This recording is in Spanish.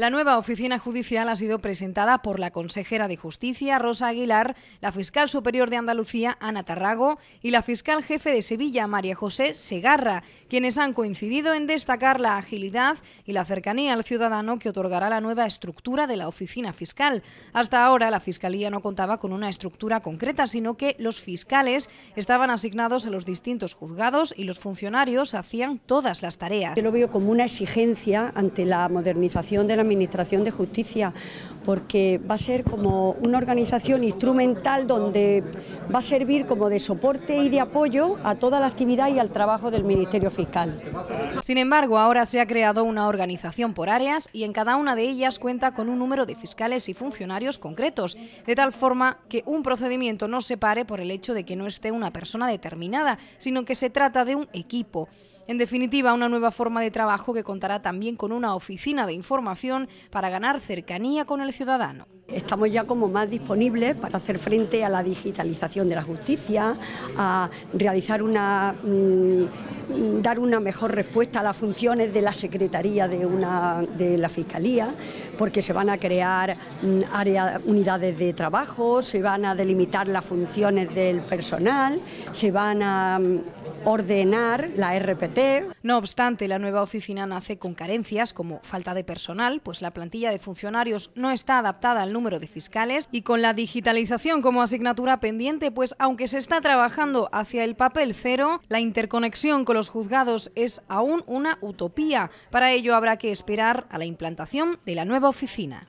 La nueva oficina judicial ha sido presentada por la consejera de Justicia, Rosa Aguilar, la fiscal superior de Andalucía, Ana Tarrago, y la fiscal jefe de Sevilla, María José Segarra, quienes han coincidido en destacar la agilidad y la cercanía al ciudadano que otorgará la nueva estructura de la oficina fiscal. Hasta ahora, la fiscalía no contaba con una estructura concreta, sino que los fiscales estaban asignados a los distintos juzgados y los funcionarios hacían todas las tareas. Yo lo veo como una exigencia ante la modernización de la Administración de Justicia, porque va a ser como una organización instrumental donde va a servir como de soporte y de apoyo a toda la actividad y al trabajo del Ministerio Fiscal. Sin embargo, ahora se ha creado una organización por áreas y en cada una de ellas cuenta con un número de fiscales y funcionarios concretos, de tal forma que un procedimiento no se pare por el hecho de que no esté una persona determinada, sino que se trata de un equipo. En definitiva, una nueva forma de trabajo que contará también con una oficina de información para ganar cercanía con el ciudadano. Estamos ya como más disponibles para hacer frente a la digitalización de la justicia, a realizar una... Mm, dar una mejor respuesta a las funciones de la Secretaría de, una, de la Fiscalía, porque se van a crear mm, áreas, unidades de trabajo, se van a delimitar las funciones del personal, se van a mm, ordenar la RPT. No obstante, la nueva oficina nace con carencias como falta de personal, pues la plantilla de funcionarios no está adaptada al número de fiscales y con la digitalización como asignatura pendiente, pues aunque se está trabajando hacia el papel cero, la interconexión con los los juzgados es aún una utopía. Para ello habrá que esperar a la implantación de la nueva oficina.